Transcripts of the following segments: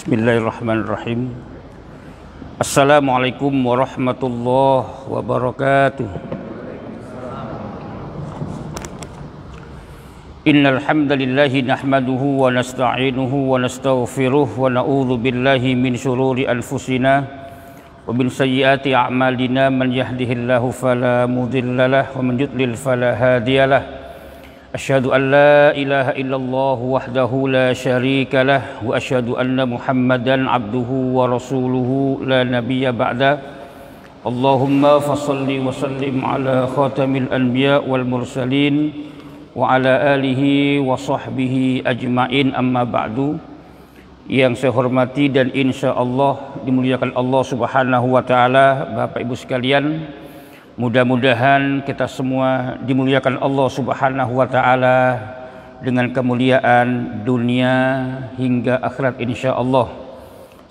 Bismillahirrahmanirrahim Assalamualaikum warahmatullahi wabarakatuh Innal hamdalillahi nahmaduhu wa nasta'inuhu wa nastaghfiruh wa na'udzu billahi min shururi anfusina wa min sayyiati a'malina man yahdihillahu fala mudhillalah wa man yudlil fala hadiyalah أشهد أن لا إله إلا الله وحده لا شريك له وأشهد أن محمدا عبده ورسوله لا نبي بعده اللهم فصل وسلم على خاتم الأنبياء والمرسلين وعلى آله وصحبه أجمعين أما بعد yang saya hormati dan insya Allah dimuliakan Allah subhanahu wa ta'ala Bapak Ibu sekalian Bapak Ibu sekalian Mudah-mudahan kita semua dimuliakan Allah Subhanahu wa taala dengan kemuliaan dunia hingga akhirat insya Allah.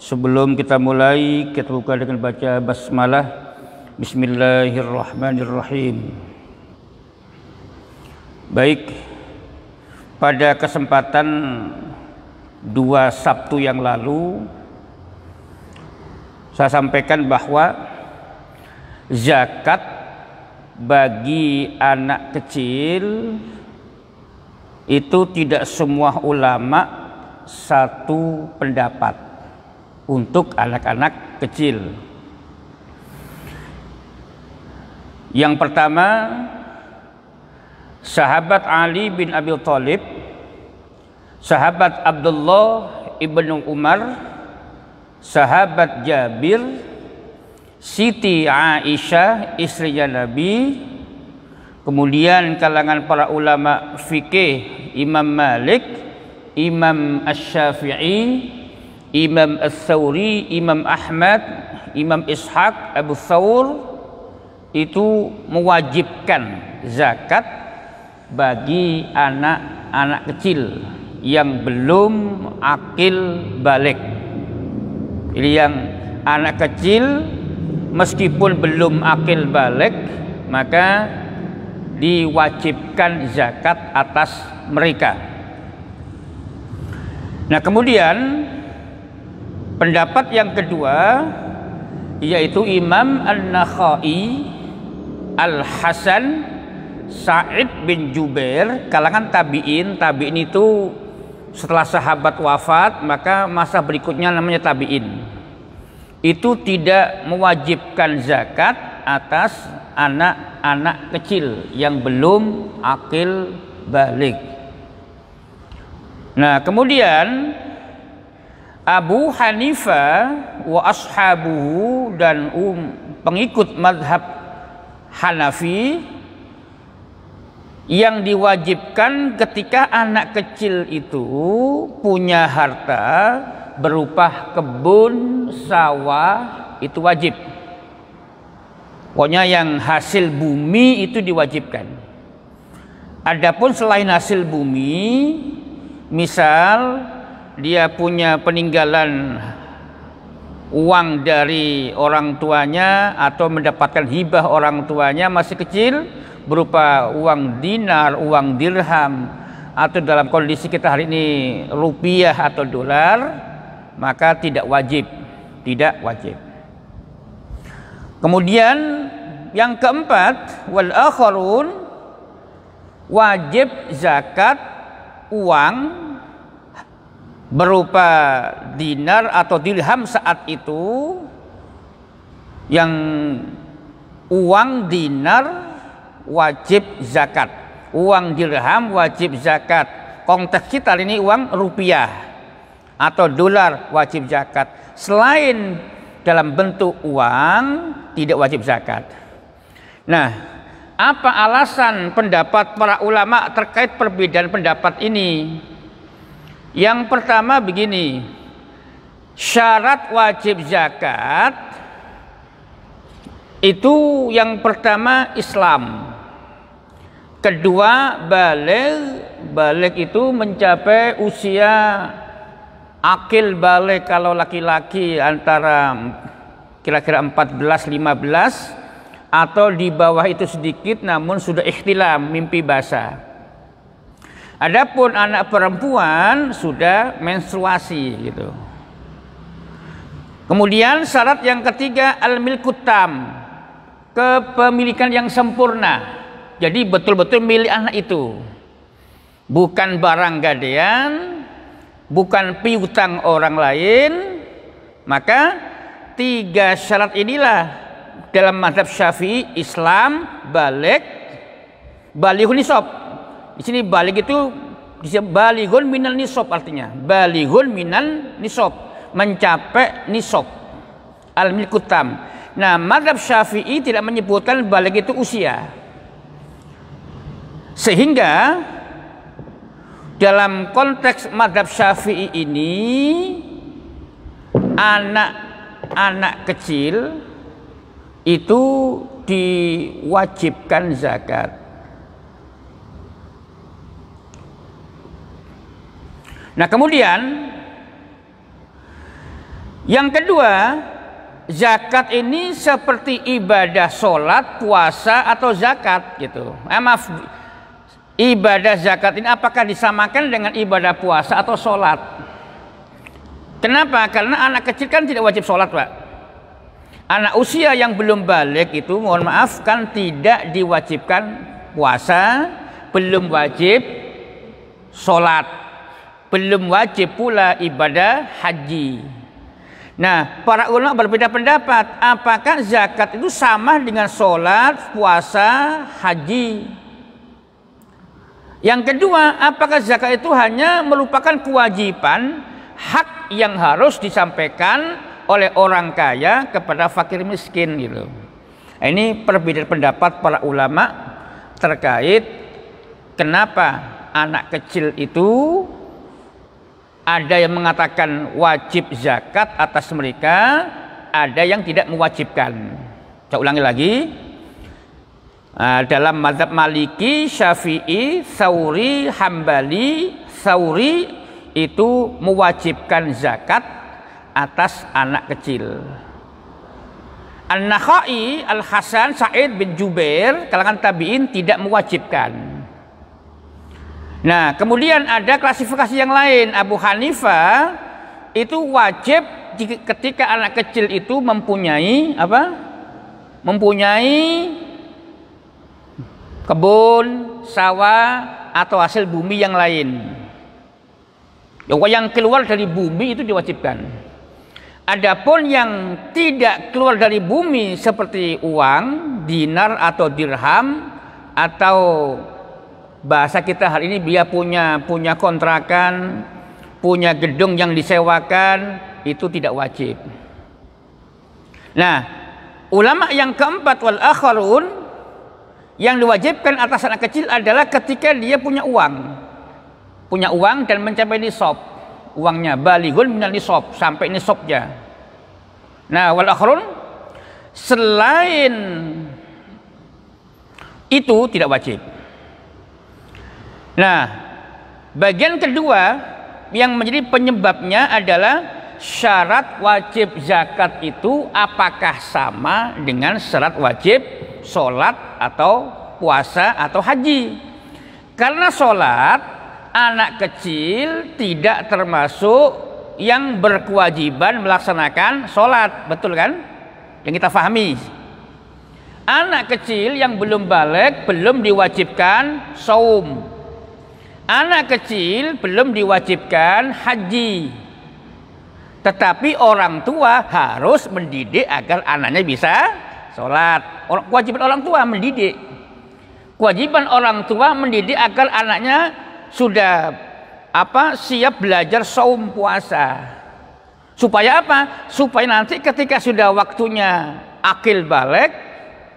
Sebelum kita mulai, kita buka dengan baca basmalah. Bismillahirrahmanirrahim. Baik, pada kesempatan dua Sabtu yang lalu, saya sampaikan bahwa zakat bagi anak kecil itu tidak semua ulama satu pendapat untuk anak-anak kecil. Yang pertama, sahabat Ali bin Abi Thalib, sahabat Abdullah ibnu Umar, sahabat Jabir Siti Aisyah istrinya Nabi kemudian kalangan para ulama fikih Imam Malik Imam Asy-Syafi'i Imam As-Sauri Imam Ahmad Imam Ishaq Abu Thawr itu mewajibkan zakat bagi anak-anak kecil yang belum akil balik. Jadi yang anak kecil meskipun belum akil balik maka diwajibkan zakat atas mereka nah kemudian pendapat yang kedua yaitu Imam An-Nakhai Al-Hasan Sa'id bin Jubair kalangan tabi'in tabi'in itu setelah sahabat wafat maka masa berikutnya namanya tabi'in itu tidak mewajibkan zakat atas anak-anak kecil yang belum akil balik. Nah, kemudian Abu Hanifah wa ashabuhu dan um, pengikut madhab Hanafi yang diwajibkan ketika anak kecil itu punya harta berupa kebun, sawah itu wajib. Pokoknya yang hasil bumi itu diwajibkan. Adapun selain hasil bumi, misal dia punya peninggalan uang dari orang tuanya atau mendapatkan hibah orang tuanya masih kecil berupa uang dinar, uang dirham atau dalam kondisi kita hari ini rupiah atau dolar maka tidak wajib, tidak wajib. Kemudian yang keempat, wal akharun wajib zakat uang berupa dinar atau dirham saat itu yang uang dinar wajib zakat uang dirham wajib zakat konteks kita ini uang rupiah atau dolar wajib zakat. Selain dalam bentuk uang tidak wajib zakat. Nah, apa alasan pendapat para ulama terkait perbedaan pendapat ini? Yang pertama begini, syarat wajib zakat itu yang pertama Islam. Kedua balik, balik itu mencapai usia akil balik kalau laki-laki antara kira-kira 14 15 atau di bawah itu sedikit namun sudah ikhtilam mimpi basah. Adapun anak perempuan sudah menstruasi gitu. Kemudian syarat yang ketiga al-milkutam kepemilikan yang sempurna. Jadi betul-betul milik anak itu. Bukan barang gadean, bukan piutang orang lain maka tiga syarat inilah dalam madhab syafi'i Islam balik balihun nisab di sini balik itu balighun minal nisab artinya balighun minal nisab mencapai nisab al milkutam nah madhab syafi'i tidak menyebutkan balik itu usia sehingga dalam konteks madhab syafi'i ini anak-anak kecil itu diwajibkan zakat. Nah kemudian yang kedua zakat ini seperti ibadah sholat, puasa atau zakat gitu. Eh, maaf ibadah zakat ini apakah disamakan dengan ibadah puasa atau sholat? Kenapa? Karena anak kecil kan tidak wajib sholat, Pak. Anak usia yang belum balik itu, mohon maaf, kan tidak diwajibkan puasa, belum wajib sholat, belum wajib pula ibadah haji. Nah, para ulama berbeda pendapat, apakah zakat itu sama dengan sholat, puasa, haji? Yang kedua, apakah zakat itu hanya merupakan kewajiban hak yang harus disampaikan oleh orang kaya kepada fakir miskin gitu. Nah, ini perbedaan pendapat para ulama terkait kenapa anak kecil itu ada yang mengatakan wajib zakat atas mereka, ada yang tidak mewajibkan. Saya ulangi lagi, Ah, dalam mazhab Maliki, Syafi'i, Sauri, Hambali, Sauri itu mewajibkan zakat atas anak kecil. An-Nakhai, Al-Hasan, Sa'id bin Jubair, kalangan tabi'in tidak mewajibkan. Nah, kemudian ada klasifikasi yang lain. Abu Hanifah itu wajib ketika anak kecil itu mempunyai apa? Mempunyai kebun, sawah, atau hasil bumi yang lain. Yang keluar dari bumi itu diwajibkan. Adapun yang tidak keluar dari bumi seperti uang, dinar atau dirham atau bahasa kita hari ini dia punya punya kontrakan, punya gedung yang disewakan itu tidak wajib. Nah, ulama yang keempat wal akharun yang diwajibkan atas anak kecil adalah ketika dia punya uang. Punya uang dan mencapai nisab. Uangnya balighun minal nisab, sampai nisabnya. Nah, wal akhrun selain itu tidak wajib. Nah, bagian kedua yang menjadi penyebabnya adalah syarat wajib zakat itu apakah sama dengan syarat wajib sholat atau puasa atau haji. Karena sholat anak kecil tidak termasuk yang berkewajiban melaksanakan sholat, betul kan? Yang kita fahami. Anak kecil yang belum balik belum diwajibkan saum. Anak kecil belum diwajibkan haji. Tetapi orang tua harus mendidik agar anaknya bisa sholat kewajiban orang tua mendidik. Kewajiban orang tua mendidik agar anaknya sudah apa siap belajar saum puasa. Supaya apa? Supaya nanti ketika sudah waktunya akil balik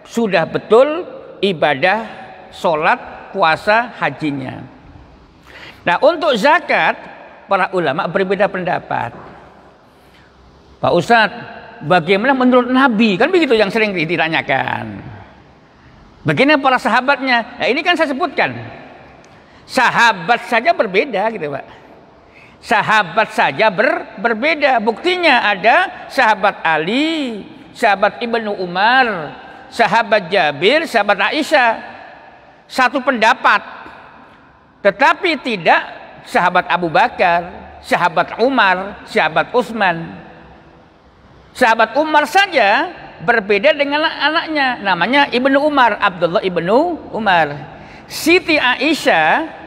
sudah betul ibadah sholat puasa hajinya. Nah untuk zakat para ulama berbeda pendapat. Pak Ustadz, bagaimana menurut Nabi kan begitu yang sering ditanyakan bagaimana para sahabatnya nah, ini kan saya sebutkan sahabat saja berbeda gitu pak sahabat saja ber, berbeda buktinya ada sahabat Ali sahabat Ibnu Umar sahabat Jabir sahabat Aisyah satu pendapat tetapi tidak sahabat Abu Bakar sahabat Umar sahabat Utsman Sahabat Umar saja berbeda dengan anaknya. Namanya Ibnu Umar, Abdullah Ibnu Umar. Siti Aisyah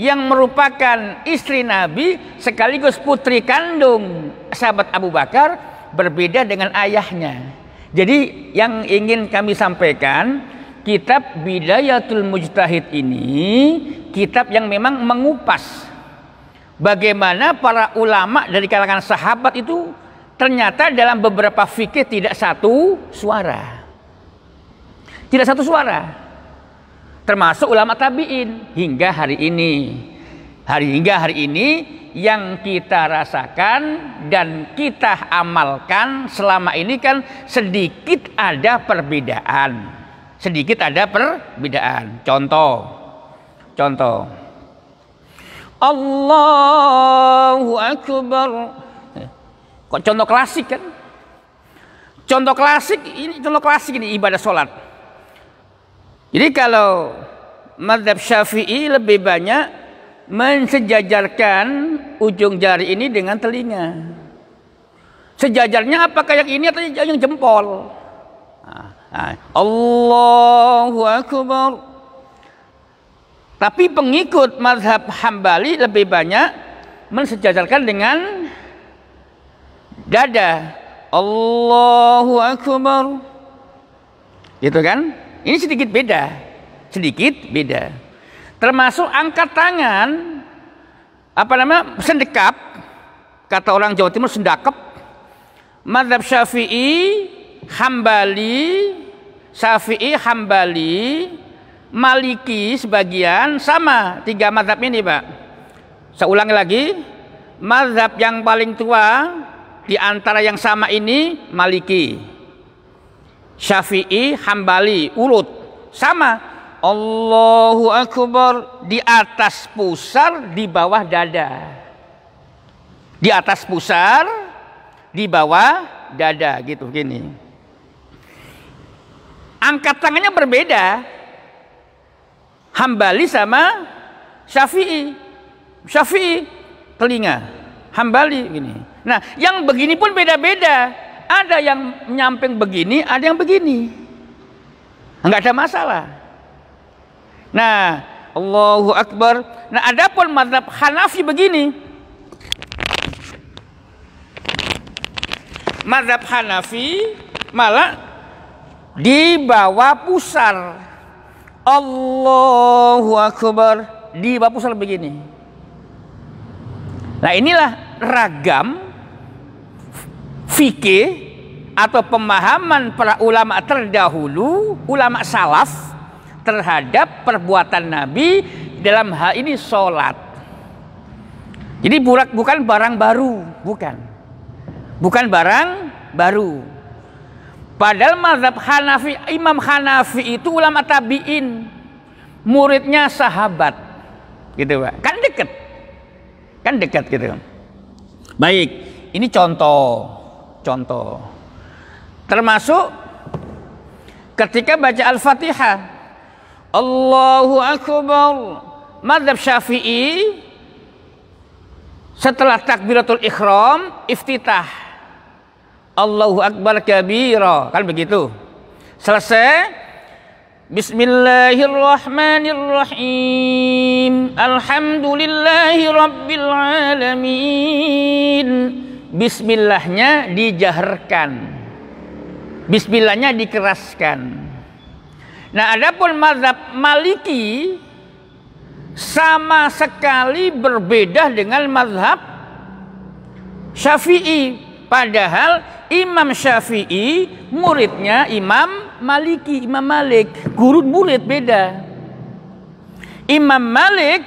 yang merupakan istri Nabi sekaligus putri kandung sahabat Abu Bakar berbeda dengan ayahnya. Jadi yang ingin kami sampaikan kitab Bidayatul Mujtahid ini kitab yang memang mengupas bagaimana para ulama dari kalangan sahabat itu ternyata dalam beberapa fikih tidak satu suara. Tidak satu suara. Termasuk ulama tabi'in hingga hari ini. Hari hingga hari ini yang kita rasakan dan kita amalkan selama ini kan sedikit ada perbedaan. Sedikit ada perbedaan. Contoh. Contoh. Allahu akbar. Kok contoh klasik kan? Contoh klasik ini contoh klasik ini ibadah sholat. Jadi kalau madhab syafi'i lebih banyak mensejajarkan ujung jari ini dengan telinga. Sejajarnya apakah yang ini atau yang jempol? Nah, Allahu Akbar. Tapi pengikut madhab Hambali lebih banyak mensejajarkan dengan dada Allahu Akbar gitu kan ini sedikit beda sedikit beda termasuk angkat tangan apa namanya sendekap kata orang Jawa Timur sendakep madhab syafi'i hambali syafi'i hambali maliki sebagian sama tiga madhab ini pak saya ulangi lagi madhab yang paling tua di antara yang sama ini Maliki, Syafi'i, Hambali, Ulut, Sama. Allahu Akbar di atas pusar, di bawah dada. Di atas pusar, di bawah dada gitu gini. Angkat tangannya berbeda. Hambali sama Syafi'i. Syafi'i telinga. Hambali gini. Nah, yang begini pun beda-beda. Ada yang nyamping begini, ada yang begini. Enggak ada masalah. Nah, Allahu Akbar. Nah, adapun madhab Hanafi begini. Madhab Hanafi malah di bawah pusar. Allahu Akbar. Di bawah pusar begini. Nah inilah ragam fikih atau pemahaman para ulama terdahulu, ulama salaf terhadap perbuatan Nabi dalam hal ini sholat. Jadi bukan barang baru, bukan. Bukan barang baru. Padahal mazhab Hanafi, Imam Hanafi itu ulama tabi'in. Muridnya sahabat. Gitu Pak. Kan Kan dekat gitu. Baik, ini contoh, contoh. Termasuk ketika baca Al-Fatihah. Allahu Akbar. Madhab Syafi'i setelah takbiratul ikhram iftitah. Allahu Akbar kabira. Kan begitu. Selesai Bismillahirrahmanirrahim Alhamdulillahirrabbilalamin alamin Bismillahnya dijaharkan Bismillahnya dikeraskan Nah adapun mazhab maliki Sama sekali berbeda dengan mazhab syafi'i Padahal Imam Syafi'i muridnya Imam Maliki, Imam Malik. Guru murid beda. Imam Malik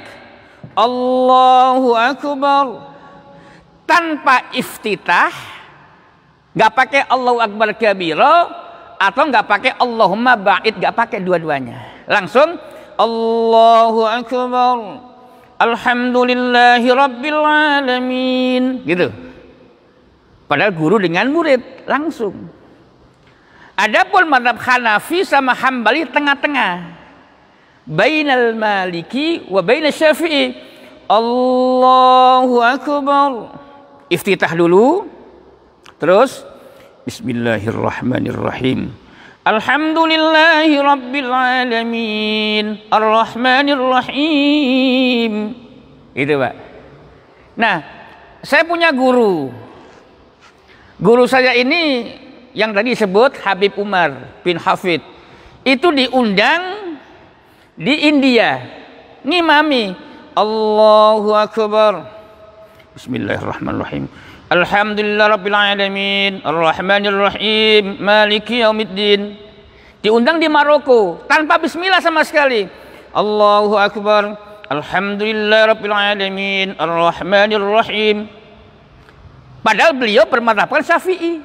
Allahu Akbar tanpa iftitah nggak pakai Allahu Akbar kabiro atau nggak pakai Allahumma ba'id nggak pakai dua-duanya langsung Allahu Akbar Alhamdulillahi Rabbil Alamin gitu Padahal guru dengan murid langsung. Adapun madhab Hanafi sama Hambali tengah-tengah. Bainal Maliki wa bainal Syafi'i. Allahu Akbar. Iftitah dulu. Terus Bismillahirrahmanirrahim. Alhamdulillahi Alamin. Ar-Rahmanirrahim. Itu Pak. Nah, saya punya guru Guru saya ini yang tadi disebut Habib Umar bin Hafid itu diundang di India ngimami Allahu Akbar Bismillahirrahmanirrahim Alhamdulillah Rabbil Alamin Ar-Rahmanirrahim Maliki Yaumiddin diundang di Maroko tanpa bismillah sama sekali Allahu Akbar Alhamdulillah Rabbil Alamin Ar-Rahmanirrahim Padahal beliau bermatapkan syafi'i.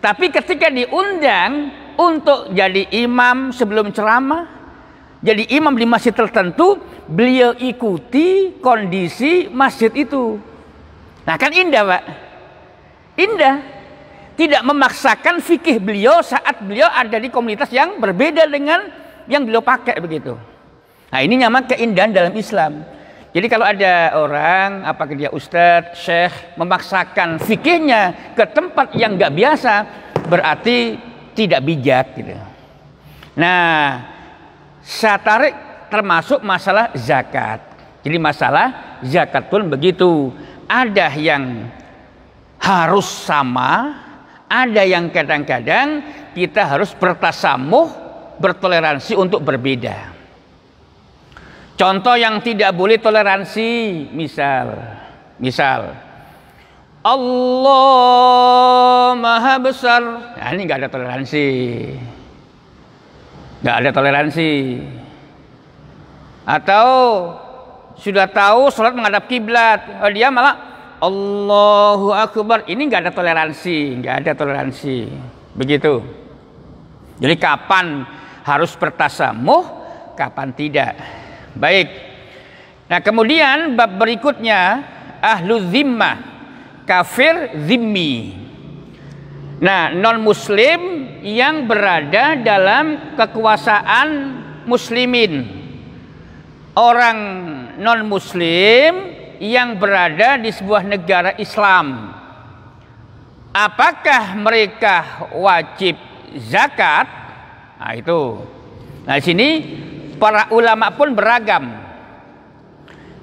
Tapi ketika diundang untuk jadi imam sebelum ceramah, jadi imam di masjid tertentu, beliau ikuti kondisi masjid itu. Nah kan indah Pak. Indah. Tidak memaksakan fikih beliau saat beliau ada di komunitas yang berbeda dengan yang beliau pakai begitu. Nah ini nyaman keindahan dalam Islam. Jadi kalau ada orang, apakah dia ustadz, syekh, memaksakan fikirnya ke tempat yang nggak biasa, berarti tidak bijak. Gitu. Nah, saya tarik termasuk masalah zakat. Jadi masalah zakat pun begitu. Ada yang harus sama, ada yang kadang-kadang kita harus bertasamuh, bertoleransi untuk berbeda. Contoh yang tidak boleh toleransi, misal, misal, Allah Maha Besar. Nah, ini nggak ada toleransi, nggak ada toleransi. Atau sudah tahu sholat menghadap kiblat, oh, dia malah Allahu Akbar. Ini nggak ada toleransi, nggak ada toleransi, begitu. Jadi kapan harus bertasamuh, kapan tidak? Baik. Nah, kemudian bab berikutnya ahlu zimmah, kafir zimmi. Nah, non muslim yang berada dalam kekuasaan muslimin. Orang non muslim yang berada di sebuah negara Islam. Apakah mereka wajib zakat? Nah, itu. Nah, sini para ulama pun beragam.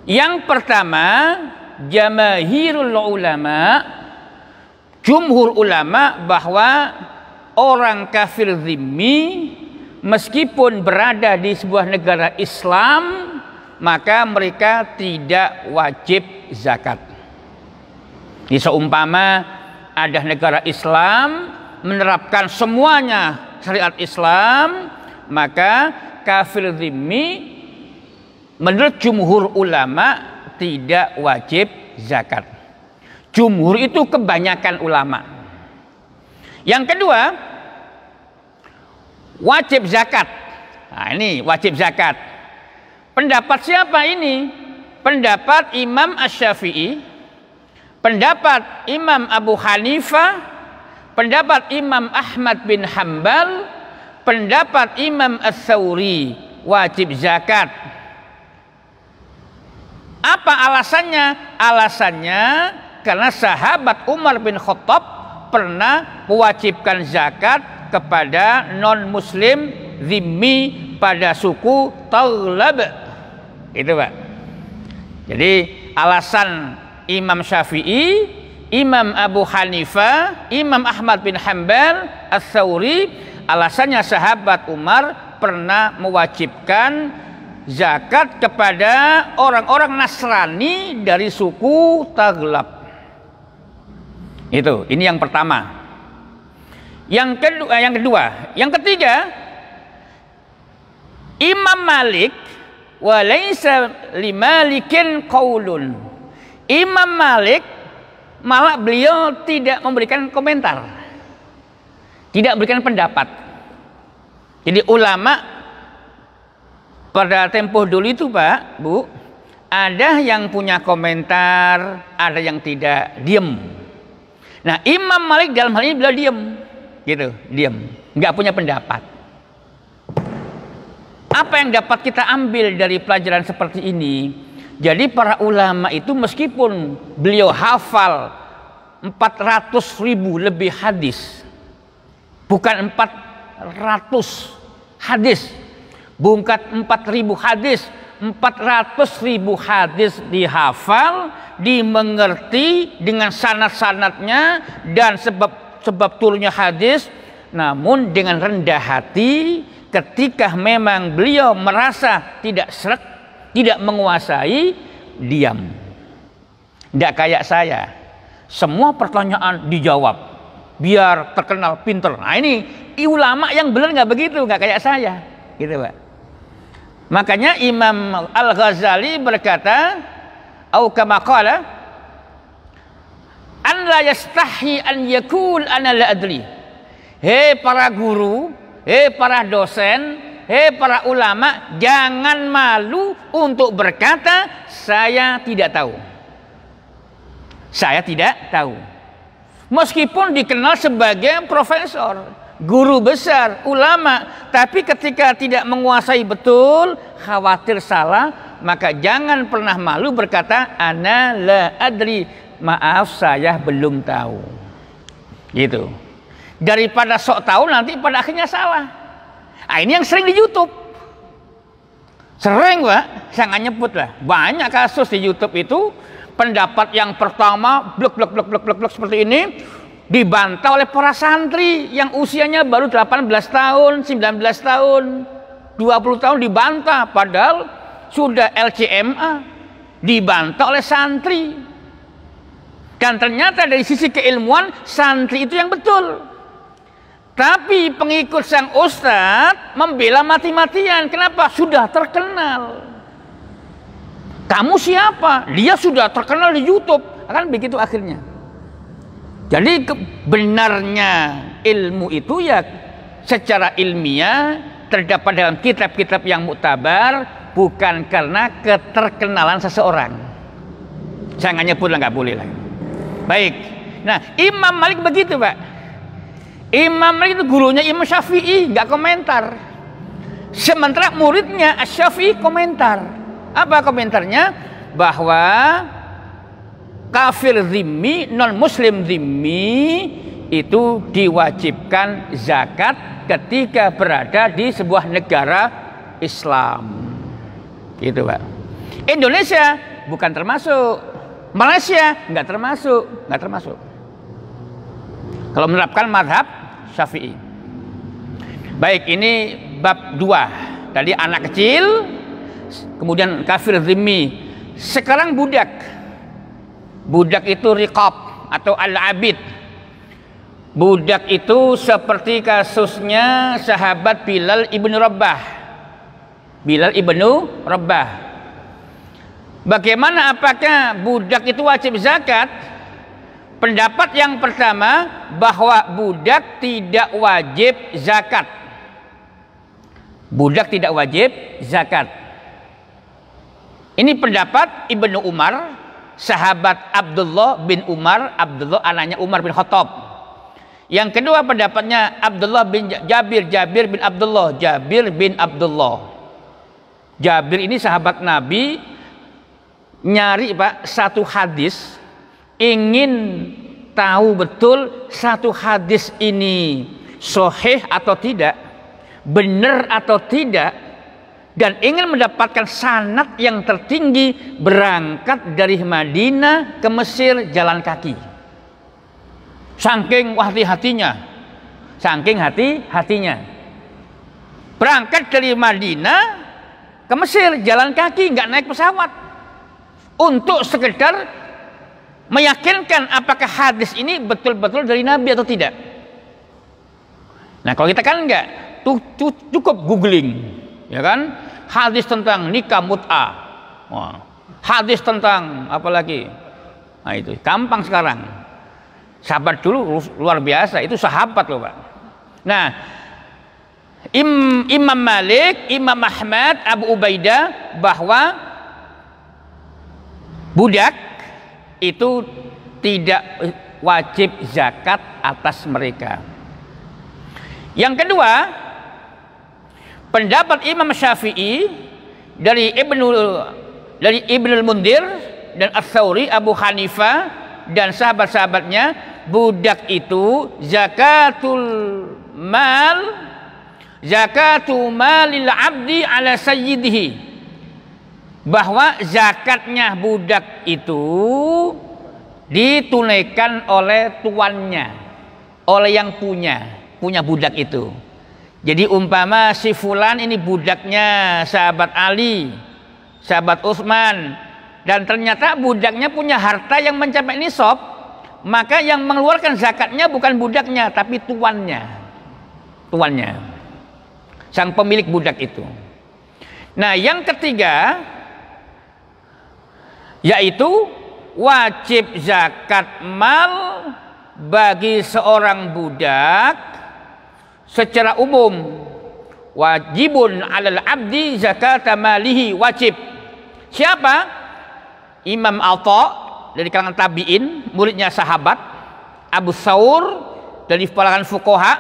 Yang pertama, jamahirul ulama, jumhur ulama bahwa orang kafir zimmi meskipun berada di sebuah negara Islam maka mereka tidak wajib zakat. Di seumpama ada negara Islam menerapkan semuanya syariat Islam maka kafir zimmi menurut jumhur ulama tidak wajib zakat. Jumhur itu kebanyakan ulama. Yang kedua, wajib zakat. Nah, ini wajib zakat. Pendapat siapa ini? Pendapat Imam Asy-Syafi'i, pendapat Imam Abu Hanifah, pendapat Imam Ahmad bin Hambal, pendapat Imam as sawri wajib zakat. Apa alasannya? Alasannya karena sahabat Umar bin Khattab pernah mewajibkan zakat kepada non-muslim zimmi pada suku Taulab. Itu Pak. Jadi alasan Imam Syafi'i, Imam Abu Hanifa, Imam Ahmad bin Hanbal, as sawri Alasannya sahabat Umar pernah mewajibkan zakat kepada orang-orang Nasrani dari suku Taglab. Itu, ini yang pertama. Yang kedua, eh, yang kedua, yang ketiga, Imam Malik walaysa limalikin qaulun. Imam Malik malah beliau tidak memberikan komentar tidak berikan pendapat. Jadi ulama pada tempo dulu itu Pak, Bu, ada yang punya komentar, ada yang tidak, diem. Nah Imam Malik dalam hal ini beliau diem, gitu, diem, nggak punya pendapat. Apa yang dapat kita ambil dari pelajaran seperti ini? Jadi para ulama itu meskipun beliau hafal 400 ribu lebih hadis bukan 400 hadis bukan 4000 hadis 400 ribu hadis dihafal dimengerti dengan sanat-sanatnya dan sebab sebab turunnya hadis namun dengan rendah hati ketika memang beliau merasa tidak serak tidak menguasai diam tidak kayak saya semua pertanyaan dijawab biar terkenal pinter. Nah ini ulama yang benar nggak begitu, nggak kayak saya, gitu pak. Makanya Imam Al Ghazali berkata, "Au kama qala, an la yastahi an yakul an la adli Hei para guru, hei para dosen, hei para ulama, jangan malu untuk berkata saya tidak tahu. Saya tidak tahu. Meskipun dikenal sebagai profesor, guru besar, ulama, tapi ketika tidak menguasai betul, khawatir salah, maka jangan pernah malu berkata ana la adri, maaf saya belum tahu. Gitu. Daripada sok tahu nanti pada akhirnya salah. Nah, ini yang sering di YouTube. Sering, Pak. nggak nyebut lah. Banyak kasus di YouTube itu pendapat yang pertama blok blok blok blok blok blek seperti ini dibantah oleh para santri yang usianya baru 18 tahun, 19 tahun, 20 tahun dibantah padahal sudah LCMA dibantah oleh santri. Dan ternyata dari sisi keilmuan santri itu yang betul. Tapi pengikut sang ustadz membela mati-matian. Kenapa? Sudah terkenal. Kamu siapa? Hmm. Dia sudah terkenal di YouTube. Kan begitu akhirnya. Jadi benarnya ilmu itu ya secara ilmiah terdapat dalam kitab-kitab yang muktabar bukan karena keterkenalan seseorang. Saya nggak nyebut lah nggak boleh lah. Baik. Nah Imam Malik begitu pak. Imam Malik itu gurunya Imam Syafi'i nggak komentar. Sementara muridnya Syafi'i komentar. Apa komentarnya? Bahwa kafir zimmi, non muslim zimmi itu diwajibkan zakat ketika berada di sebuah negara Islam. Gitu Pak. Indonesia bukan termasuk. Malaysia nggak termasuk, nggak termasuk. Kalau menerapkan madhab Syafi'i. Baik, ini bab dua. Tadi anak kecil kemudian kafir zimmi. Sekarang budak. Budak itu riqab atau al-abid. Budak itu seperti kasusnya sahabat Bilal ibnu Rabah. Bilal ibnu Rabah. Bagaimana apakah budak itu wajib zakat? Pendapat yang pertama bahwa budak tidak wajib zakat. Budak tidak wajib zakat. Ini pendapat Ibnu Umar, sahabat Abdullah bin Umar, Abdullah anaknya Umar bin Khattab. Yang kedua pendapatnya Abdullah bin Jabir, Jabir bin Abdullah, Jabir bin Abdullah. Jabir ini sahabat Nabi nyari Pak satu hadis ingin tahu betul satu hadis ini soheh atau tidak, benar atau tidak, dan ingin mendapatkan sanat yang tertinggi berangkat dari Madinah ke Mesir jalan kaki saking hati-hatinya saking hati-hatinya berangkat dari Madinah ke Mesir jalan kaki nggak naik pesawat untuk sekedar meyakinkan apakah hadis ini betul-betul dari Nabi atau tidak nah kalau kita kan nggak cukup googling ya kan hadis tentang nikah muta hadis tentang apalagi nah itu gampang sekarang sahabat dulu luar biasa itu sahabat loh pak nah Im, Imam Malik, Imam Ahmad, Abu Ubaidah bahwa budak itu tidak wajib zakat atas mereka. Yang kedua, pendapat Imam Syafi'i dari Ibnu dari Ibnul Mundir dan Ats-Tsauri Abu Hanifah dan sahabat-sahabatnya budak itu zakatul mal zakatul malil abdi ala sayyidihi bahwa zakatnya budak itu ditunaikan oleh tuannya oleh yang punya punya budak itu jadi umpama si fulan ini budaknya sahabat Ali, sahabat Utsman dan ternyata budaknya punya harta yang mencapai nisab, maka yang mengeluarkan zakatnya bukan budaknya tapi tuannya. Tuannya. Sang pemilik budak itu. Nah, yang ketiga yaitu wajib zakat mal bagi seorang budak secara umum wajibun alal abdi zakat malihi wajib siapa Imam Alto dari kalangan tabiin muridnya sahabat Abu Saur dari kalangan fukoha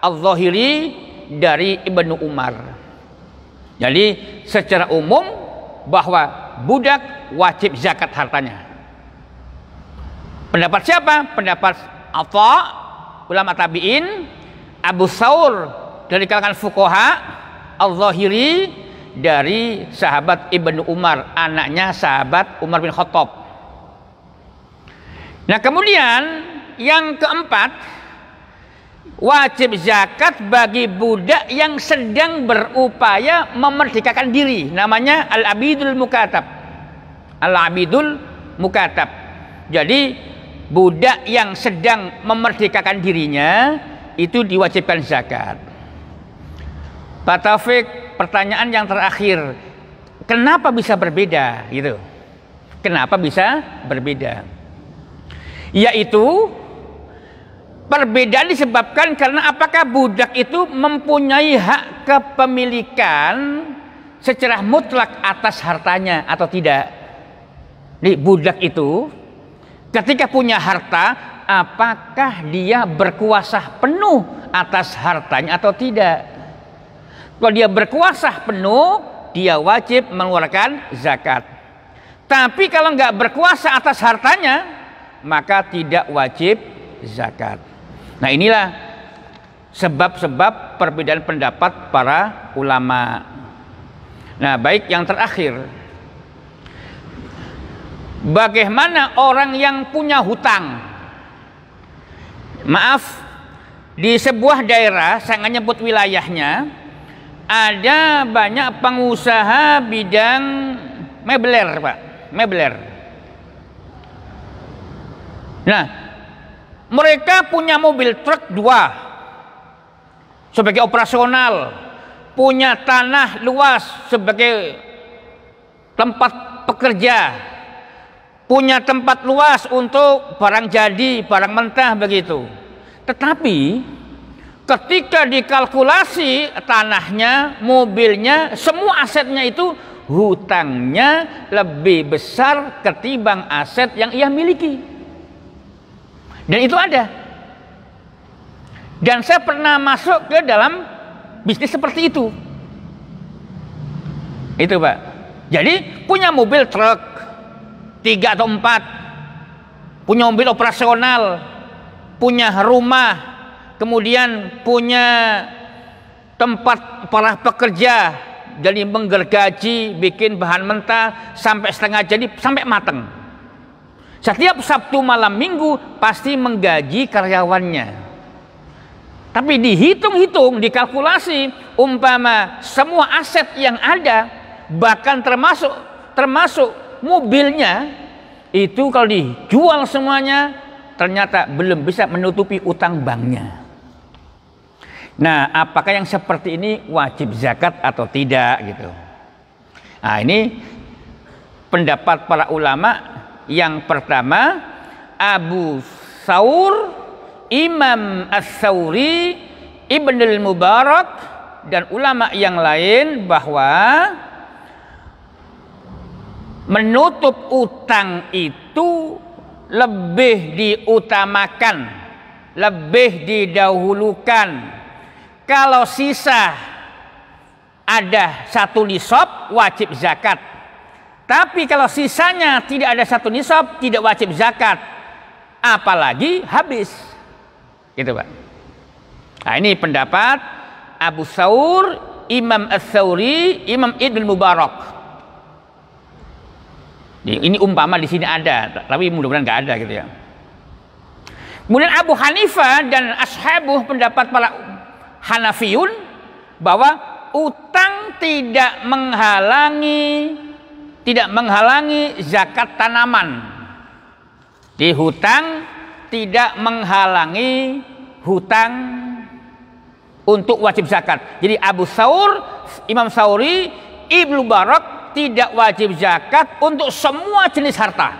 Al-Zahiri dari Ibnu Umar jadi secara umum bahwa budak wajib zakat hartanya pendapat siapa pendapat Alto ulama tabiin Abu Saur dari kalangan fukoha Al-Zahiri dari sahabat Ibnu Umar anaknya sahabat Umar bin Khattab nah kemudian yang keempat wajib zakat bagi budak yang sedang berupaya memerdekakan diri namanya al-abidul mukatab al-abidul mukatab jadi budak yang sedang memerdekakan dirinya itu diwajibkan zakat. Pak Taufik, pertanyaan yang terakhir, kenapa bisa berbeda gitu? Kenapa bisa berbeda? Yaitu perbedaan disebabkan karena apakah budak itu mempunyai hak kepemilikan secara mutlak atas hartanya atau tidak? Jadi budak itu ketika punya harta apakah dia berkuasa penuh atas hartanya atau tidak. Kalau dia berkuasa penuh, dia wajib mengeluarkan zakat. Tapi kalau nggak berkuasa atas hartanya, maka tidak wajib zakat. Nah inilah sebab-sebab perbedaan pendapat para ulama. Nah baik yang terakhir, Bagaimana orang yang punya hutang Maaf, di sebuah daerah, saya nggak nyebut wilayahnya, ada banyak pengusaha bidang mebeler Pak. mebeler. Nah, mereka punya mobil truk dua sebagai operasional, punya tanah luas sebagai tempat pekerja punya tempat luas untuk barang jadi, barang mentah begitu. Tetapi ketika dikalkulasi tanahnya, mobilnya, semua asetnya itu hutangnya lebih besar ketimbang aset yang ia miliki. Dan itu ada. Dan saya pernah masuk ke dalam bisnis seperti itu. Itu, Pak. Jadi punya mobil truk tiga atau empat punya mobil operasional punya rumah kemudian punya tempat para pekerja jadi menggergaji bikin bahan mentah sampai setengah jadi sampai matang setiap Sabtu malam minggu pasti menggaji karyawannya tapi dihitung-hitung dikalkulasi umpama semua aset yang ada bahkan termasuk termasuk mobilnya itu kalau dijual semuanya ternyata belum bisa menutupi utang banknya. Nah, apakah yang seperti ini wajib zakat atau tidak gitu. Nah, ini pendapat para ulama yang pertama Abu Saur Imam As-Sauri Ibnul Mubarak dan ulama yang lain bahwa menutup utang itu lebih diutamakan, lebih didahulukan. Kalau sisa ada satu nisab wajib zakat. Tapi kalau sisanya tidak ada satu nisab tidak wajib zakat. Apalagi habis. Gitu Pak. Nah ini pendapat Abu Saur, Imam As-Sauri, Imam Ibn Mubarak. Ini umpama di sini ada, tapi mudah-mudahan nggak ada gitu ya. Kemudian Abu Hanifah dan ashabu pendapat para Hanafiun bahwa utang tidak menghalangi tidak menghalangi zakat tanaman. Di hutang tidak menghalangi hutang untuk wajib zakat. Jadi Abu Saur, Imam Sauri, Ibnu Barak tidak wajib zakat untuk semua jenis harta.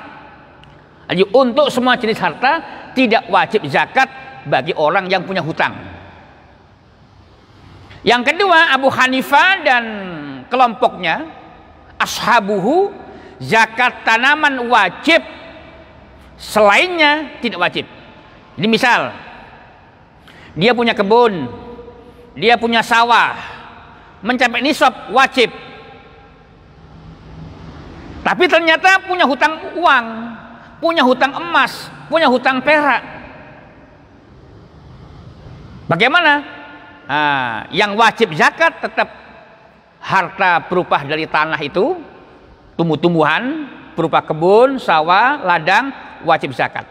Jadi untuk semua jenis harta tidak wajib zakat bagi orang yang punya hutang. Yang kedua Abu Hanifa dan kelompoknya ashabuhu zakat tanaman wajib selainnya tidak wajib. Ini misal dia punya kebun, dia punya sawah, mencapai nisab wajib tapi ternyata punya hutang uang, punya hutang emas, punya hutang perak. Bagaimana? Nah, yang wajib zakat tetap harta berupa dari tanah itu, tumbuh-tumbuhan berupa kebun, sawah, ladang, wajib zakat.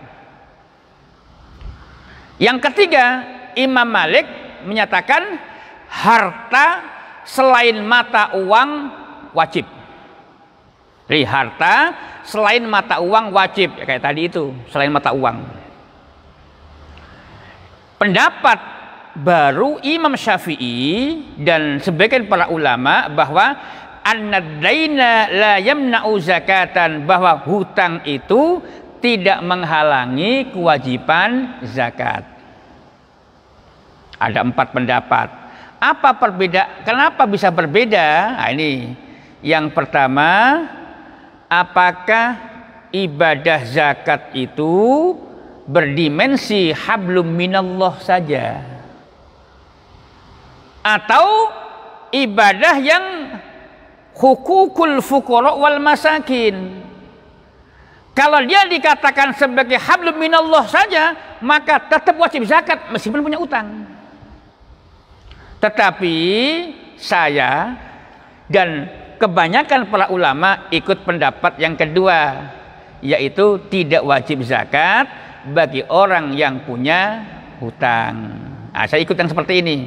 Yang ketiga, Imam Malik menyatakan harta selain mata uang wajib. Jadi harta selain mata uang wajib ya, kayak tadi itu, selain mata uang. Pendapat baru Imam Syafi'i dan sebagian para ulama bahwa annadaina la yamna'u zakatan bahwa hutang itu tidak menghalangi kewajiban zakat. Ada empat pendapat. Apa perbeda? Kenapa bisa berbeda? Nah, ini yang pertama apakah ibadah zakat itu berdimensi hablum minallah saja atau ibadah yang hukukul fukuro wal masakin kalau dia dikatakan sebagai hablum minallah saja maka tetap wajib zakat meskipun punya utang tetapi saya dan kebanyakan para ulama ikut pendapat yang kedua yaitu tidak wajib zakat bagi orang yang punya hutang. Nah, saya ikut yang seperti ini.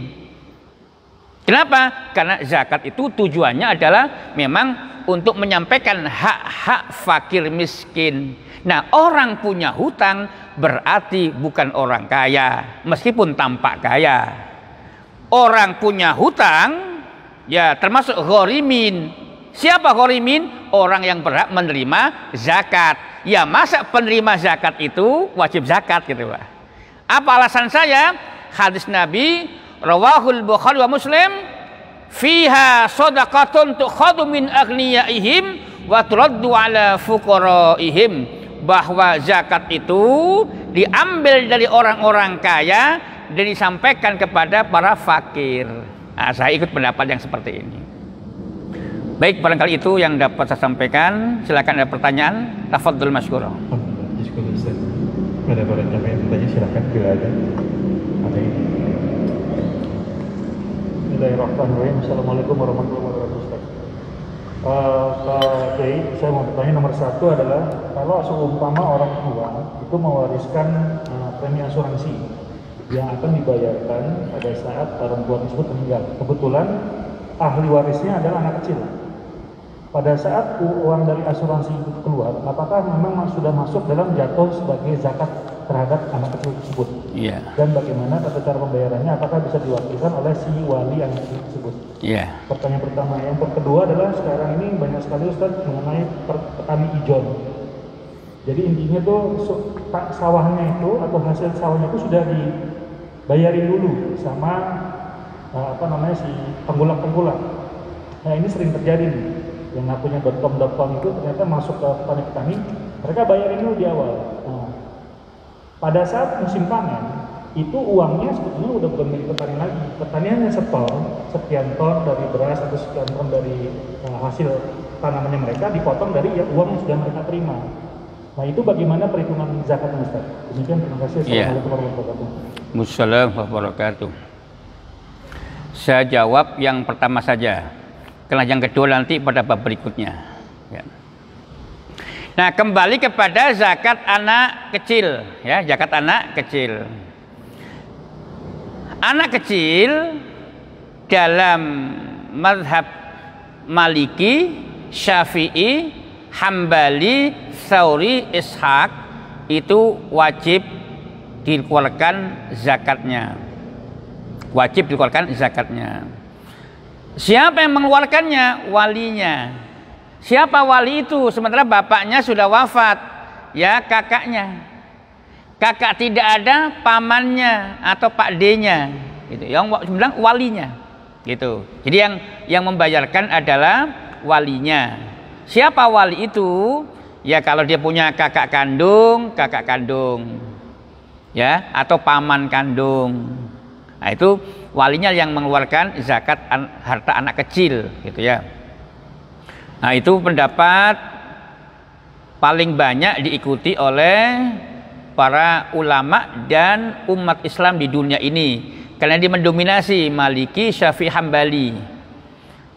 Kenapa? Karena zakat itu tujuannya adalah memang untuk menyampaikan hak-hak fakir miskin. Nah, orang punya hutang berarti bukan orang kaya, meskipun tampak kaya. Orang punya hutang ya termasuk ghorimin Siapa korimin? Orang yang berhak menerima zakat. Ya masa penerima zakat itu wajib zakat gitu Pak. Apa alasan saya? Hadis Nabi Rawahul Bukhari wa Muslim fiha sadaqatun tukhadu min aghniyaihim wa turaddu ala fuqaraihim bahwa zakat itu diambil dari orang-orang kaya dan disampaikan kepada para fakir. Nah, saya ikut pendapat yang seperti ini. Baik, barangkali itu yang dapat saya sampaikan. Silakan ada pertanyaan. Tafadhol masykur. Oh, ada barangkali yang bertanya silakan bila ada. Amin. Bismillahirrahmanirrahim. Assalamualaikum warahmatullahi wabarakatuh. Uh, eh, Pak Kiai, saya mau bertanya nomor satu adalah kalau seumpama orang tua itu mewariskan uh, premi asuransi yang akan dibayarkan pada saat orang tua tersebut meninggal. Kebetulan ahli warisnya adalah anak kecil pada saat uang dari asuransi itu keluar, apakah memang sudah masuk dalam jatuh sebagai zakat terhadap anak kecil tersebut? Iya. Yeah. Dan bagaimana tata cara pembayarannya? Apakah bisa diwakilkan oleh si wali anak kecil tersebut? Iya. Yeah. Pertanyaan pertama. Yang kedua adalah sekarang ini banyak sekali Ustaz mengenai petani ijon. Jadi intinya tuh sawahnya itu atau hasil sawahnya itu sudah dibayarin dulu sama eh, apa namanya si penggulang penggulang. Nah ini sering terjadi nih yang ngakunya .com.com itu ternyata masuk ke panik kami mereka bayarin dulu di awal nah, pada saat musim panen itu uangnya sebetulnya udah bukan milik petani lagi petani hanya setor sekian ton dari beras atau sekian ton dari uh, hasil tanamannya mereka dipotong dari ya, uang yang sudah mereka terima nah itu bagaimana perhitungan zakat Ustaz demikian terima kasih iya. Assalamualaikum warahmatullahi wabarakatuh Assalamualaikum warahmatullahi wabarakatuh saya jawab yang pertama saja kelas yang kedua nanti pada bab berikutnya. Ya. Nah, kembali kepada zakat anak kecil, ya, zakat anak kecil. Anak kecil dalam madhab Maliki, Syafi'i, Hambali, Sauri, Ishak itu wajib dikeluarkan zakatnya. Wajib dikeluarkan zakatnya. Siapa yang mengeluarkannya? Walinya. Siapa wali itu? Sementara bapaknya sudah wafat, ya kakaknya. Kakak tidak ada pamannya atau pak D-nya, gitu. Yang bilang walinya, gitu. Jadi yang yang membayarkan adalah walinya. Siapa wali itu? Ya kalau dia punya kakak kandung, kakak kandung, ya atau paman kandung. Nah itu walinya yang mengeluarkan zakat an, harta anak kecil gitu ya. Nah, itu pendapat paling banyak diikuti oleh para ulama dan umat Islam di dunia ini karena dia mendominasi Maliki, Syafi'i, Hambali.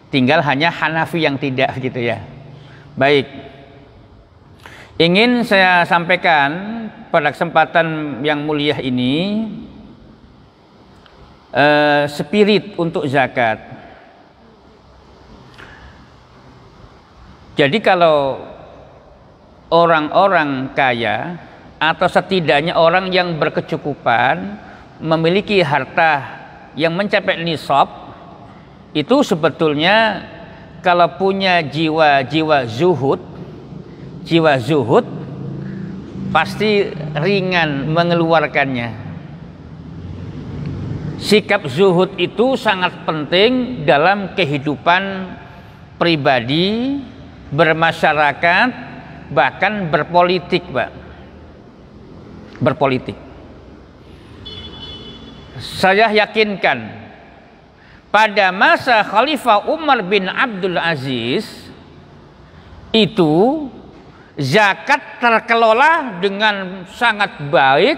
Tinggal hanya Hanafi yang tidak gitu ya. Baik. Ingin saya sampaikan pada kesempatan yang mulia ini uh, spirit untuk zakat. Jadi kalau orang-orang kaya atau setidaknya orang yang berkecukupan memiliki harta yang mencapai nisab itu sebetulnya kalau punya jiwa-jiwa zuhud, jiwa zuhud pasti ringan mengeluarkannya sikap zuhud itu sangat penting dalam kehidupan pribadi, bermasyarakat, bahkan berpolitik, Pak. Berpolitik. Saya yakinkan pada masa Khalifah Umar bin Abdul Aziz itu zakat terkelola dengan sangat baik,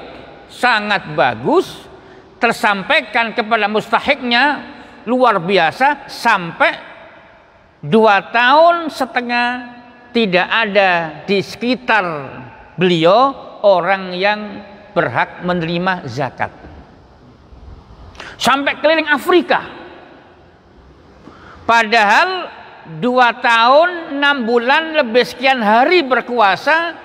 sangat bagus tersampaikan kepada mustahiknya luar biasa sampai dua tahun setengah tidak ada di sekitar beliau orang yang berhak menerima zakat. Sampai keliling Afrika. Padahal dua tahun enam bulan lebih sekian hari berkuasa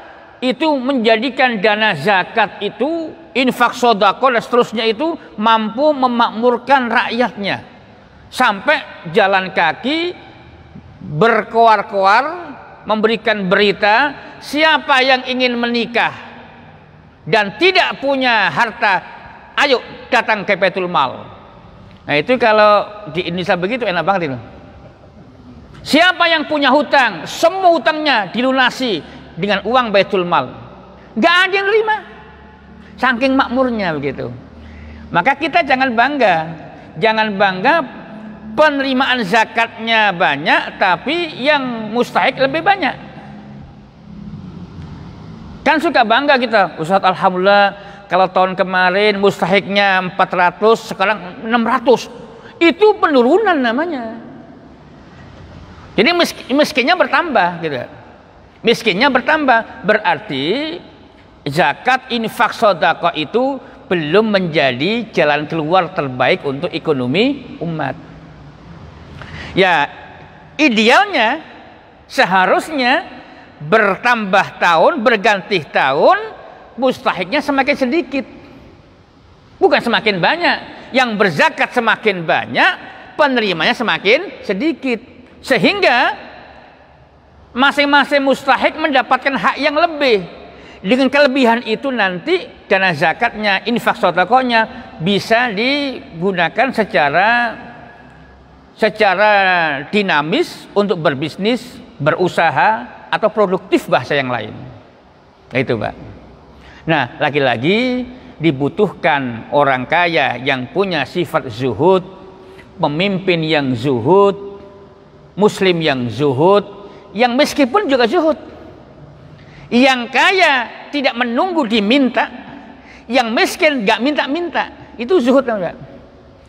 itu menjadikan dana zakat itu infak sodako dan seterusnya itu mampu memakmurkan rakyatnya sampai jalan kaki berkoar-koar memberikan berita siapa yang ingin menikah dan tidak punya harta ayo datang ke Petul Mal nah itu kalau di Indonesia begitu enak banget itu siapa yang punya hutang semua hutangnya dilunasi dengan uang Baitul Mal. Nggak ada yang terima. Saking makmurnya begitu. Maka kita jangan bangga. Jangan bangga penerimaan zakatnya banyak tapi yang mustahik lebih banyak. Kan suka bangga kita. Ustaz alhamdulillah kalau tahun kemarin mustahiknya 400, sekarang 600. Itu penurunan namanya. Jadi meskinya bertambah gitu miskinnya bertambah berarti zakat infak sodako itu belum menjadi jalan keluar terbaik untuk ekonomi umat ya idealnya seharusnya bertambah tahun berganti tahun mustahiknya semakin sedikit bukan semakin banyak yang berzakat semakin banyak penerimanya semakin sedikit sehingga Masing-masing mustahik mendapatkan hak yang lebih. Dengan kelebihan itu nanti dana zakatnya, infak sodakonya bisa digunakan secara secara dinamis untuk berbisnis, berusaha atau produktif bahasa yang lain. Itu, Pak. Nah, lagi-lagi dibutuhkan orang kaya yang punya sifat zuhud, pemimpin yang zuhud, muslim yang zuhud, yang meskipun juga zuhud yang kaya tidak menunggu diminta yang miskin gak minta-minta itu zuhud kan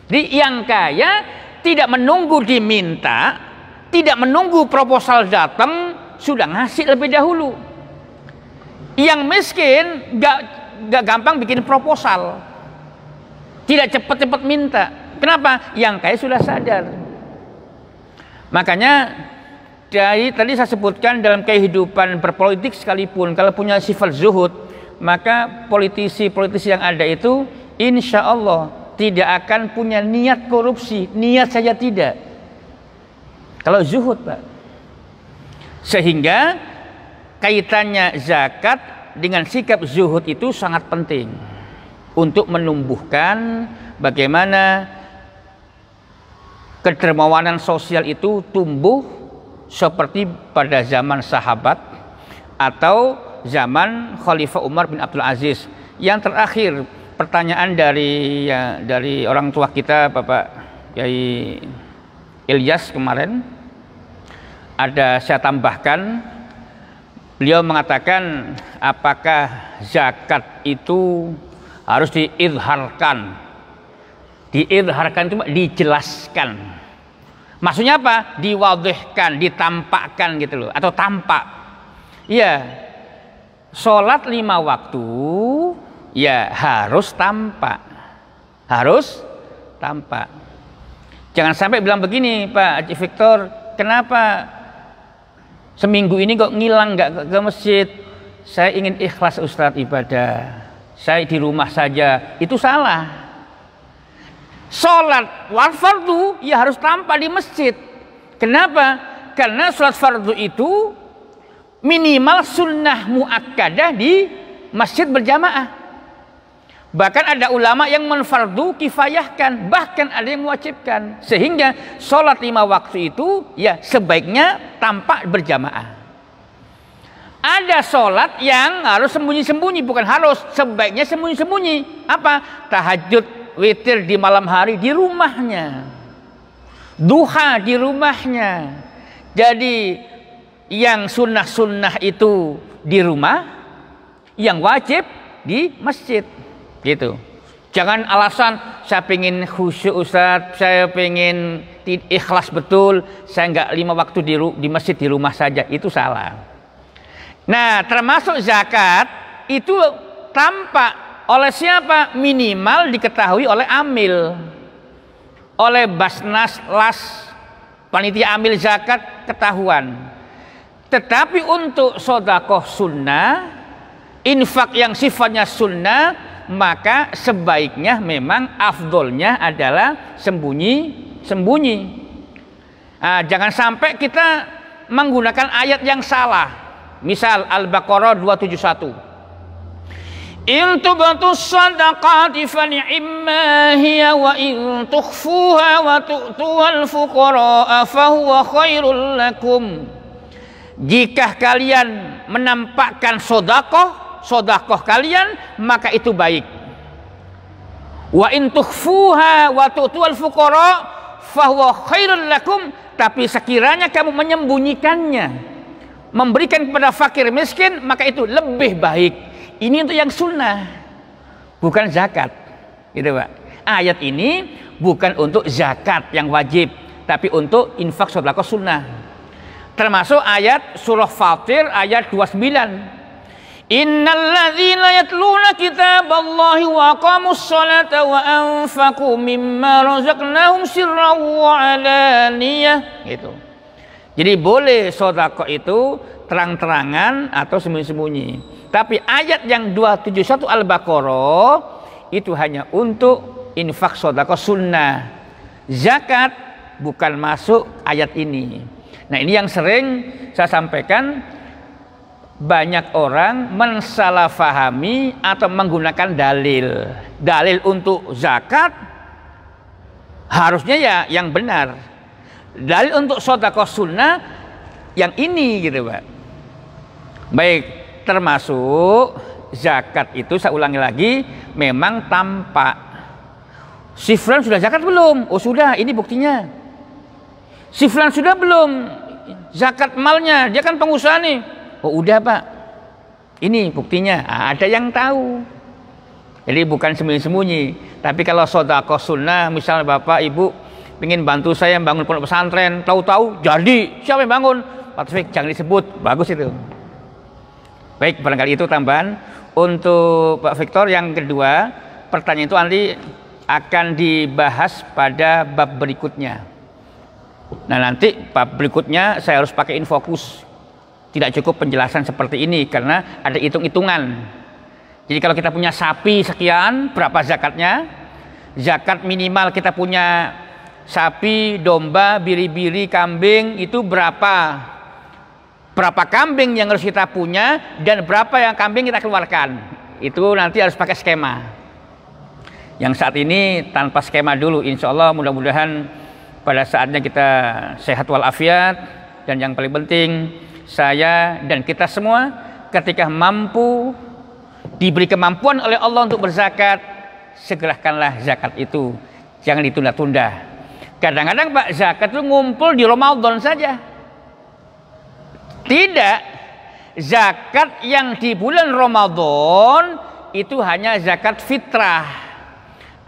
jadi yang kaya tidak menunggu diminta tidak menunggu proposal datang sudah ngasih lebih dahulu yang miskin gak, gak gampang bikin proposal tidak cepat-cepat minta kenapa yang kaya sudah sadar makanya dari tadi saya sebutkan dalam kehidupan berpolitik sekalipun kalau punya sifat zuhud maka politisi-politisi yang ada itu insya Allah tidak akan punya niat korupsi niat saja tidak kalau zuhud pak sehingga kaitannya zakat dengan sikap zuhud itu sangat penting untuk menumbuhkan bagaimana kedermawanan sosial itu tumbuh seperti pada zaman sahabat atau zaman Khalifah Umar bin Abdul Aziz. Yang terakhir pertanyaan dari ya, dari orang tua kita Bapak Yai Ilyas kemarin ada saya tambahkan beliau mengatakan apakah zakat itu harus diidharkan diidharkan itu dijelaskan Maksudnya apa? Diwadihkan, ditampakkan gitu loh. Atau tampak. Iya. Sholat lima waktu ya harus tampak. Harus tampak. Jangan sampai bilang begini Pak Haji Victor, kenapa seminggu ini kok ngilang nggak ke, ke masjid? Saya ingin ikhlas Ustadz ibadah. Saya di rumah saja. Itu salah. Sholat wal fardu ya harus tampak di masjid. Kenapa? Karena sholat fardu itu minimal sunnah muakkadah di masjid berjamaah. Bahkan ada ulama yang menfardu kifayahkan, bahkan ada yang mewajibkan. Sehingga sholat lima waktu itu ya sebaiknya tampak berjamaah. Ada sholat yang harus sembunyi-sembunyi, bukan harus, sebaiknya sembunyi-sembunyi. Apa? Tahajud witir di malam hari di rumahnya. Duha di rumahnya. Jadi yang sunnah-sunnah itu di rumah, yang wajib di masjid. Gitu. Jangan alasan saya pengen khusyuk Ustaz, saya pengen ikhlas betul, saya nggak lima waktu di, di masjid di rumah saja, itu salah. Nah, termasuk zakat itu tampak oleh siapa? Minimal diketahui oleh amil. Oleh basnas las panitia amil zakat ketahuan. Tetapi untuk sodakoh sunnah, infak yang sifatnya sunnah, maka sebaiknya memang afdolnya adalah sembunyi-sembunyi. Nah, jangan sampai kita menggunakan ayat yang salah. Misal Al-Baqarah 271. Iltubatu sadaqati fani'imma hiya wa in tukhfuha wa tu'tuha al-fuqara'a khairul lakum. Jika kalian menampakkan sodakoh, sodakoh kalian, maka itu baik. Wa in tukhfuha wa tu'tuha al-fuqara' huwa khairul lakum. Tapi sekiranya kamu menyembunyikannya, memberikan kepada fakir miskin, maka itu lebih baik ini untuk yang sunnah, bukan zakat. Gitu Pak. Ayat ini bukan untuk zakat yang wajib, tapi untuk infak sedekah sunnah. Termasuk ayat surah Fatir ayat 29. Innalladzina yatluna kitaballahi wa aqamus salata wa anfaqu mimma razaqnahum sirran wa alaniyah gitu. Jadi boleh sedekah itu terang-terangan atau sembunyi-sembunyi. Tapi ayat yang 271 Al-Baqarah itu hanya untuk infak sodako sunnah. Zakat bukan masuk ayat ini. Nah ini yang sering saya sampaikan banyak orang mensalahfahami atau menggunakan dalil. Dalil untuk zakat harusnya ya yang benar. Dalil untuk sodako sunnah yang ini gitu Pak. Baik, termasuk zakat itu saya ulangi lagi memang tampak si fulan sudah zakat belum oh sudah ini buktinya si fulan sudah belum zakat malnya dia kan pengusaha nih oh udah pak ini buktinya nah, ada yang tahu jadi bukan sembunyi-sembunyi tapi kalau sodako sunnah misalnya bapak ibu ingin bantu saya bangun pondok pesantren tahu-tahu jadi siapa yang bangun Pak Taufik jangan disebut bagus itu Baik, barangkali itu tambahan. Untuk Pak Victor yang kedua, pertanyaan itu nanti akan dibahas pada bab berikutnya. Nah nanti bab berikutnya saya harus pakai infokus. Tidak cukup penjelasan seperti ini karena ada hitung-hitungan. Jadi kalau kita punya sapi sekian, berapa zakatnya? Zakat minimal kita punya sapi, domba, biri-biri, kambing itu berapa? berapa kambing yang harus kita punya dan berapa yang kambing kita keluarkan. Itu nanti harus pakai skema. Yang saat ini tanpa skema dulu, insya Allah mudah-mudahan pada saatnya kita sehat walafiat dan yang paling penting saya dan kita semua ketika mampu diberi kemampuan oleh Allah untuk berzakat, segerahkanlah zakat itu. Jangan ditunda-tunda. Kadang-kadang Pak zakat itu ngumpul di Ramadan saja tidak, zakat yang di bulan Ramadan itu hanya zakat fitrah.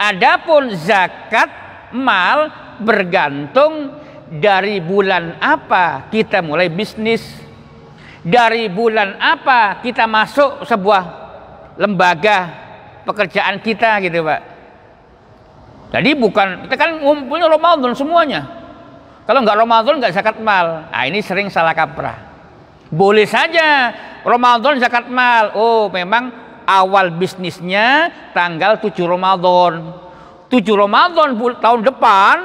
Adapun zakat mal bergantung dari bulan apa kita mulai bisnis, dari bulan apa kita masuk sebuah lembaga pekerjaan kita gitu Pak. Jadi bukan kita kan ngumpulnya Ramadan semuanya. Kalau nggak Ramadan nggak zakat mal. Nah, ini sering salah kaprah. Boleh saja Ramadan zakat mal. Oh, memang awal bisnisnya tanggal 7 Ramadan. 7 Ramadan tahun depan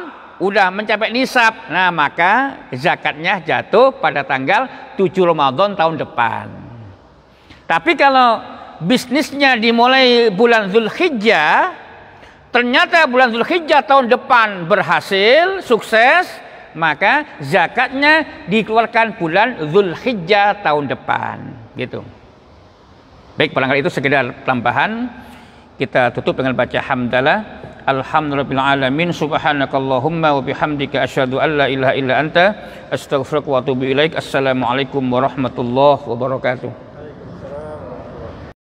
udah mencapai nisab. Nah, maka zakatnya jatuh pada tanggal 7 Ramadan tahun depan. Tapi kalau bisnisnya dimulai bulan Zulhijjah, ternyata bulan Zulhijjah tahun depan berhasil, sukses, maka zakatnya dikeluarkan bulan Zulhijjah tahun depan gitu baik pelanggar itu sekedar tambahan kita tutup dengan baca hamdalah Alhamdulillahil alamin subhanakallahumma wa bihamdika asyhadu an la ilaha illa anta astaghfiruka wa atubu ilaik assalamualaikum warahmatullahi wabarakatuh